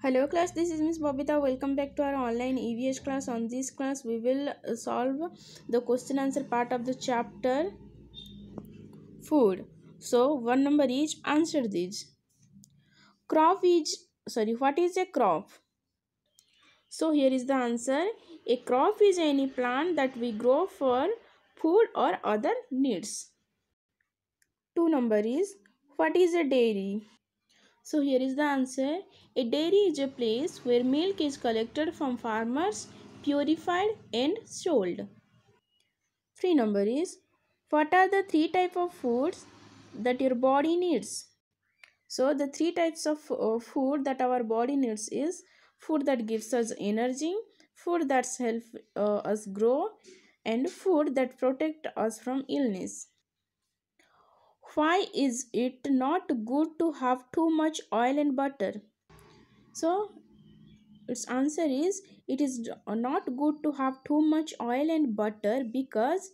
Hello class, this is Miss Babita. Welcome back to our online EVS class. On this class, we will uh, solve the question answer part of the chapter food. So, one number each. Answer this. Crop is, sorry, what is a crop? So, here is the answer. A crop is any plant that we grow for food or other needs. Two number is, what is a dairy? So here is the answer. A dairy is a place where milk is collected from farmers, purified and sold. Three number is what are the three type of foods that your body needs? So the three types of uh, food that our body needs is food that gives us energy, food that helps uh, us grow and food that protect us from illness why is it not good to have too much oil and butter so its answer is it is not good to have too much oil and butter because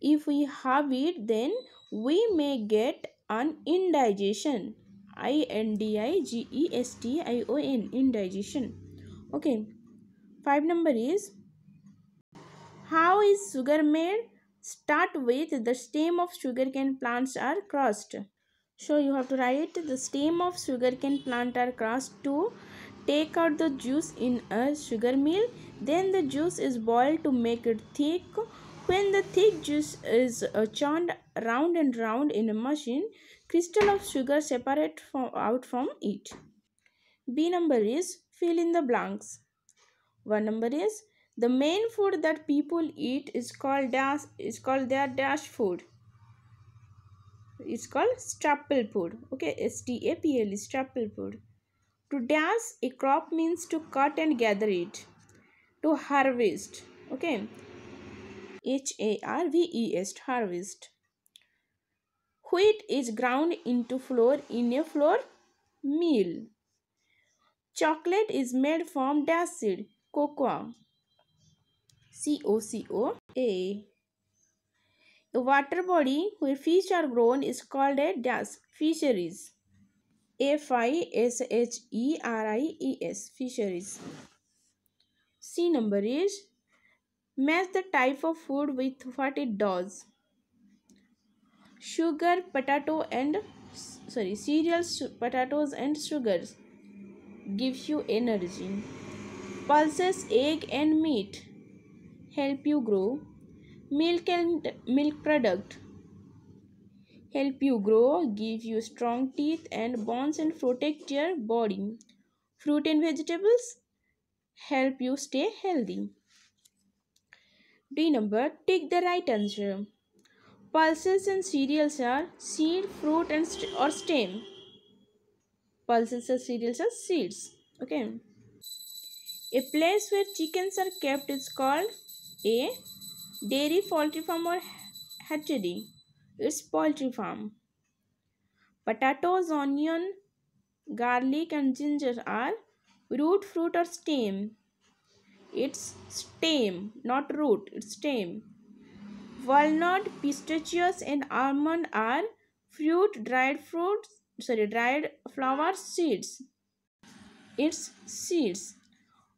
if we have it then we may get an indigestion i n d i g e s t i o n indigestion okay five number is how is sugar made Start with the stem of sugarcane plants are crossed. So you have to write the stem of sugarcane plant are crossed to take out the juice in a sugar mill. Then the juice is boiled to make it thick. When the thick juice is uh, churned round and round in a machine, crystal of sugar separate from, out from it. B number is fill in the blanks. One number is the main food that people eat is called dash is called their dash food. It's called staple food. Okay, S T A P L staple food. To dash a crop means to cut and gather it. To harvest. Okay. H A R V E S T harvest. Wheat is ground into flour in a flour mill. Chocolate is made from dash seed, cocoa. COCOA. A water body where fish are grown is called a dash fisheries. F-I-S-H-E-R-I-E-S fisheries. C number is match the type of food with what it does. Sugar, potato and sorry cereals, potatoes and sugars gives you energy. Pulses, egg and meat help you grow. Milk and milk product help you grow, give you strong teeth and bones and protect your body. Fruit and vegetables help you stay healthy. D number take the right answer. Pulses and cereals are seed, fruit and st or stem. Pulses and cereals are seeds. Okay. A place where chickens are kept is called a. Dairy, poultry farm or hatchery. It's poultry farm. Potatoes, onion, garlic and ginger are root, fruit or stem. It's stem, not root, it's stem. Walnut, pistachios and almond are fruit, dried fruits, sorry, dried flower seeds. It's seeds.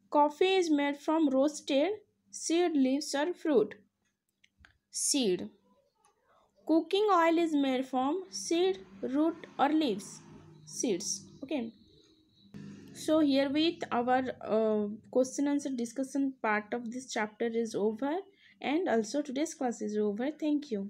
Coffee is made from roasted seed leaves or fruit seed cooking oil is made from seed root or leaves seeds okay so here with our uh, question answer discussion part of this chapter is over and also today's class is over thank you